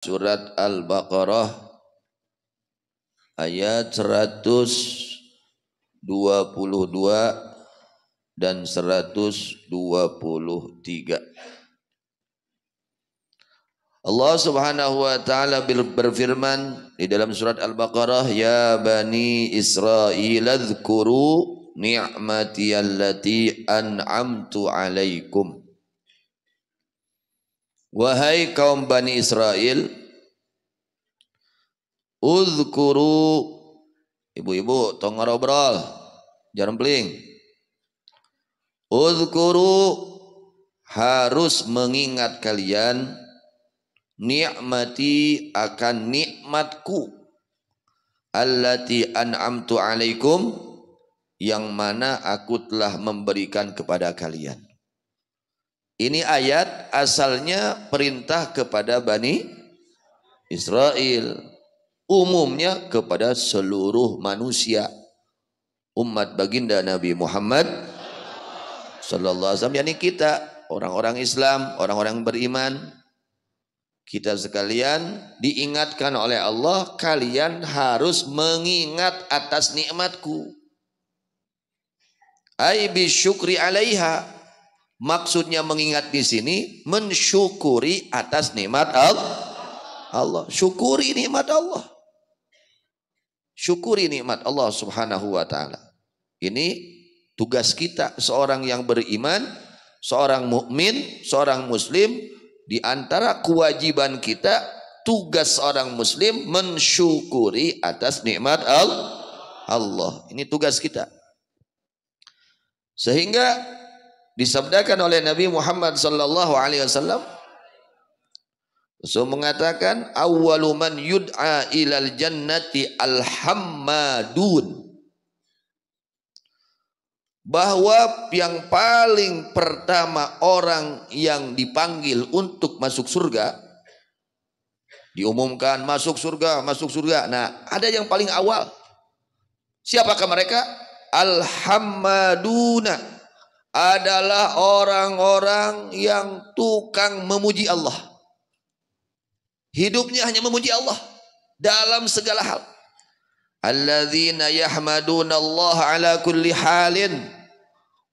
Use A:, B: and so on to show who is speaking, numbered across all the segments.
A: Surat Al-Baqarah ayat 122 dan 123. Allah Subhanahu wa taala berfirman di dalam surat Al-Baqarah, "Ya bani Israil, dzkuru ni'mati allati an'amtu 'alaikum." Wahai kaum Bani Israel, uzkuru ibu-ibu tolong ngobrol, jangan peling. Uzkuru harus mengingat kalian nikmati akan nikmatku allati an'amtu alaikum yang mana aku telah memberikan kepada kalian. Ini ayat asalnya perintah kepada Bani Israel. Umumnya kepada seluruh manusia. Umat baginda Nabi Muhammad Sallallahu Alaihi Wasallam. Yani kita, orang-orang Islam, orang-orang beriman. Kita sekalian diingatkan oleh Allah, kalian harus mengingat atas nikmatku. Aibis syukri alaiha Maksudnya mengingat di sini mensyukuri atas nikmat Allah. Allah syukuri nikmat Allah. Syukuri nikmat Allah Subhanahu wa taala. Ini tugas kita seorang yang beriman, seorang mukmin, seorang muslim di antara kewajiban kita tugas seorang muslim mensyukuri atas nikmat Allah. Allah. Ini tugas kita. Sehingga disabdakan oleh Nabi Muhammad sallallahu alaihi wasallam mengatakan awwalu man yud'a ilal jannati alhammadun bahwa yang paling pertama orang yang dipanggil untuk masuk surga diumumkan masuk surga masuk surga nah ada yang paling awal siapakah mereka alhammaduna adalah orang-orang yang tukang memuji Allah. Hidupnya hanya memuji Allah dalam segala hal. Alladzina yahmaduna Allah ala kulli halin.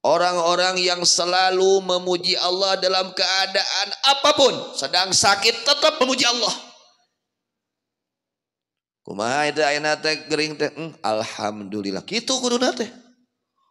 A: Orang-orang yang selalu memuji Allah dalam keadaan apapun, sedang sakit tetap memuji Allah. Kumaha itu ayeuna teh gering teh, hmm, alhamdulillah. Kitu kuduna teh.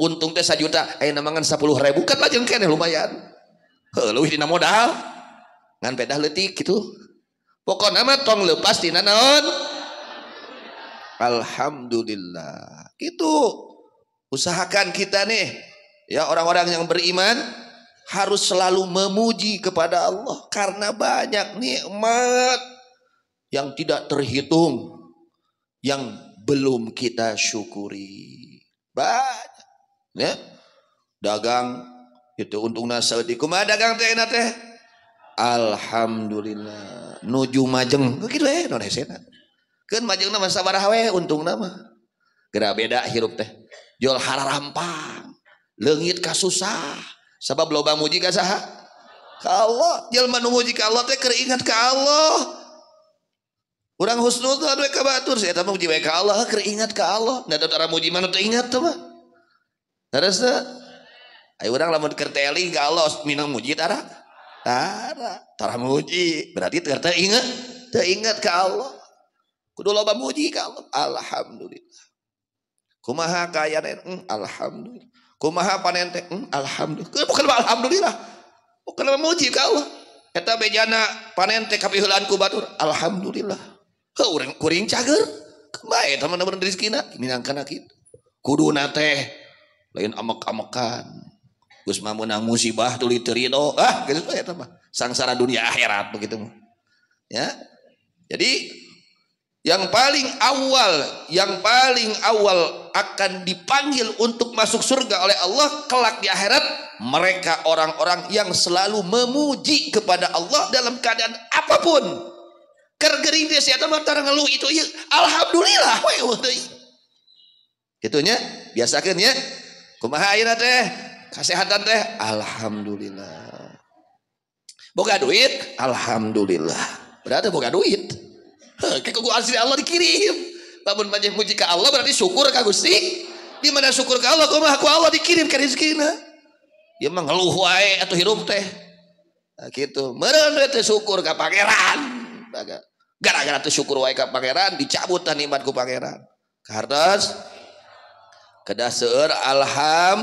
A: untung teh juta, ayeuna eh, mangan 10 ribu kan lajeng kene lumayan heuh ini dina modal ngan pedah letik gitu pokok nama tong lepas di naon alhamdulillah gitu usahakan kita nih ya orang-orang yang beriman harus selalu memuji kepada Allah karena banyak nikmat yang tidak terhitung yang belum kita syukuri. Banyak Ya. Dagang itu untungna saeutik kuma dagang teh teh? Alhamdulillah nuju majeng kitu eh non hesena. kan majeng nama sabar hawe untung nama Geura beda hirup teh. Jual hararampang. lengit kasusah susah. Sebab loba muji ka saha? Allah. Jelma nu muji Allah teh keringat ke Allah. Orang husnul tuh aduh kabatur saya tahu muji ke Allah, keringat ke Allah. Nah, orang muji mana tuh ingat tuh mah terus ayo orang lamun kerteli galos minang muji tara tara tara muji berarti ternyata inget, teringat ke Allah kudu loba muji ke Allah alhamdulillah kumaha kaya mm, alhamdulillah kumaha panen teh hmm, alhamdulillah bukan alhamdulillah bukan memuji ke Allah eta bejana panen teh kapihulan ku batur alhamdulillah heureung kuring cager kembali. teman-teman rezekina minangkan kitu kudu teh lain amek-amekan Gus mah menang musibah tuli terido ah gitu ya mah sangsara dunia akhirat begitu ya jadi yang paling awal yang paling awal akan dipanggil untuk masuk surga oleh Allah kelak di akhirat mereka orang-orang yang selalu memuji kepada Allah dalam keadaan apapun kergering dia siapa mah ngeluh itu ya, alhamdulillah wah itu biasa biasakan ya Kumaha ayeuna teh? Kesehatan teh alhamdulillah. Boga duit, alhamdulillah. Berarti boga duit. Kekuatan asli Allah dikirim. Lamun banyak muji ke Allah berarti syukur ka Gusti. Di mana syukur ke Allah kumaha ku Allah dikirim ka rezekina. Dia ya mah ngeluh wae atuh hirup teh. Nah, gitu. Meureun teh syukur ka pangeran. Gara-gara teh syukur wae ka pangeran dicabut nikmat ku pangeran. Kartos kedah seueur alham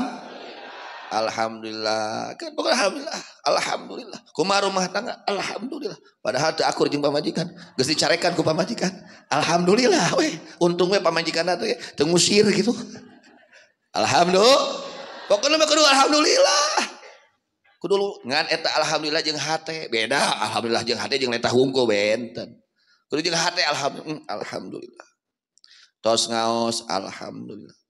A: alhamdulillah kan bukan alhamdulillah alhamdulillah kumaha rumah tangga alhamdulillah padahal teu akur jeung pamajikan geus dicarekan ku pamajikan alhamdulillah we untung we pamajikan teh teu ngusir gitu alhamdulillah pokoknya mah kudu alhamdulillah kudu ngan eta alhamdulillah jeung hate beda alhamdulillah jeung hate jeung leta hungku benten kudu jeung hate alhamdulillah mm, alhamdulillah tos ngaos alhamdulillah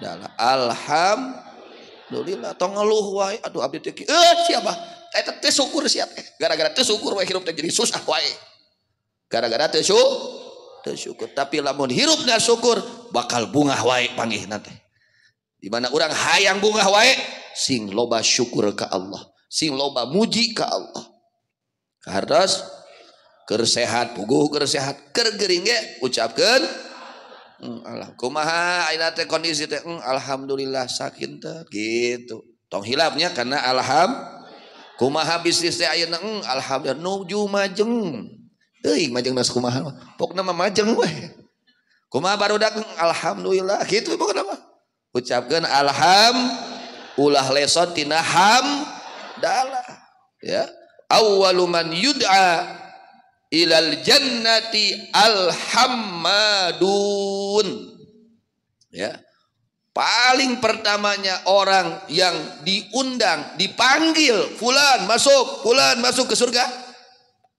A: Alham eh, eh, gara-garayukur jadi susah gara-garayukur tapi lamun hidupnya syukur bakal bunga wa pangil nanti dimana orang hayang bunga wa sing loba syukur ke Allah sing loba muji ke Allah kesehat bugu kesehatkergering ya ucapkan Allah kumaha ayeuna teh kondisi teh alhamdulillah sakin teh gitu tong hilapnya karena alham kumaha bisnis teh ayeuna alhamdulillah nuju majeng Euy majeng nas kumaha pokna mah majeng we kumaha barudak alhamdulillah gitu pokna mah ucapkeun alham ulah leson tina ham dalah ya awwalu man yud'a ilal jannati alhamadu pun ya paling pertamanya orang yang diundang dipanggil fulan masuk fulan masuk ke surga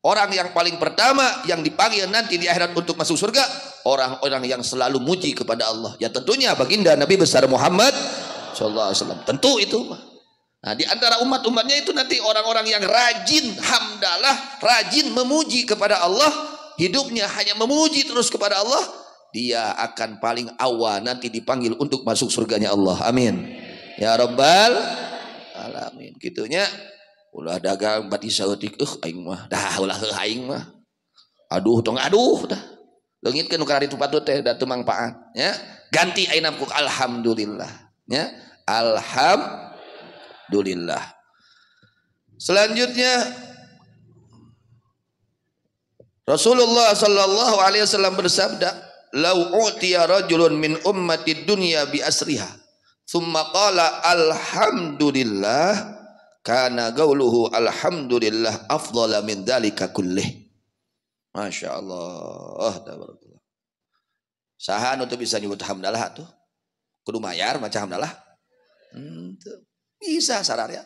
A: orang yang paling pertama yang dipanggil nanti di akhirat untuk masuk surga orang-orang yang selalu muji kepada Allah ya tentunya baginda Nabi besar Muhammad sallallahu alaihi wasallam tentu itu Nah, di antara umat-umatnya itu nanti orang-orang yang rajin hamdalah, rajin memuji kepada Allah, hidupnya hanya memuji terus kepada Allah, dia akan paling awal nanti dipanggil untuk masuk surganya Allah. Amin. Ya Rabbal Alamin. Gitunya ulah dagang bati sautik. eueuh aing mah dah ulah heuh aing mah. Aduh tong aduh dah. Leungit kan ukara itu patut teh da paan ya. Ganti ayeuna ku alhamdulillah ya. Alhamdulillah. Selanjutnya Rasulullah sallallahu alaihi wasallam bersabda, lau utiya rajulun min ummati dunya bi asriha thumma qala alhamdulillah kana gauluhu alhamdulillah afdala min dalika kullih Masya Allah tabarakallah saha nu bisa nyebut hamdalah tuh kudu mayar maca hamdalah hmm, bisa sararya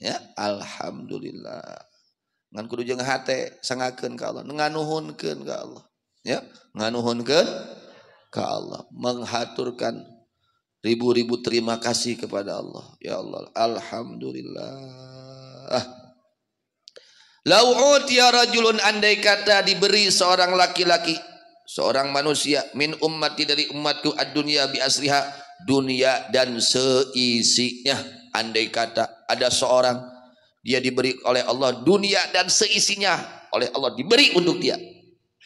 A: ya alhamdulillah ngan kudu jeung hate sangakeun ka Allah nganuhunkeun ka Allah ya nganuhunkan ke Allah menghaturkan ribu-ribu terima kasih kepada Allah ya Allah alhamdulillah Lau'ut ya rajulun andai kata diberi seorang laki-laki seorang manusia min ummati dari umatku ad dunia bi asriha dunia dan seisinya andai kata ada seorang dia diberi oleh Allah dunia dan seisinya oleh Allah diberi untuk dia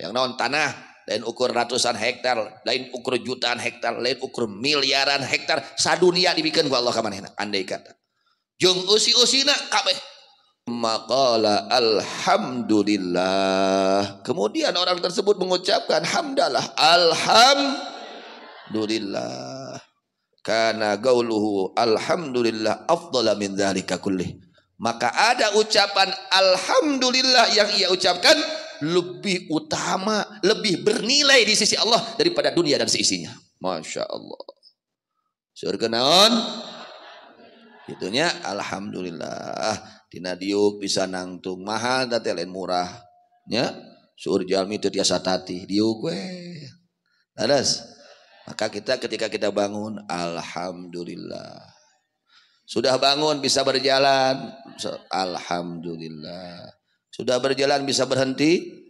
A: yang non tanah lain ukur ratusan hektar lain ukur jutaan hektar lain ukur miliaran hektar sadunia dibikin ku Allah kamanehna andai kata jung usi-usina kabeh Maqala alhamdulillah. Kemudian orang tersebut mengucapkan hamdalah alhamdulillah. Karena gauluhu alhamdulillah afdala min dzalika kullih. Maka ada ucapan alhamdulillah yang ia ucapkan lebih utama, lebih bernilai di sisi Allah daripada dunia dan seisinya. Masya Allah. Surga naon? Itunya alhamdulillah. Tina diuk bisa nangtung mahal dan lain murah. Ya, suur jalmi itu tiasa tati diuk weh. Maka kita ketika kita bangun alhamdulillah. Sudah bangun bisa berjalan alhamdulillah sudah berjalan bisa berhenti.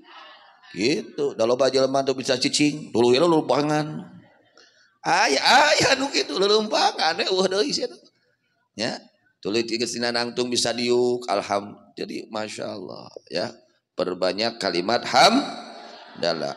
A: Gitu. Dah lupa jalan tuh bisa cicing. Dulu ya lu pangan. Ayah, ayah nu kitu lelumpangan. Wah deui sih. Ya. Tulis tiga nangtung bisa diuk. Alhamdulillah. Jadi Masya Allah. Ya. Perbanyak kalimat ham. Dalam.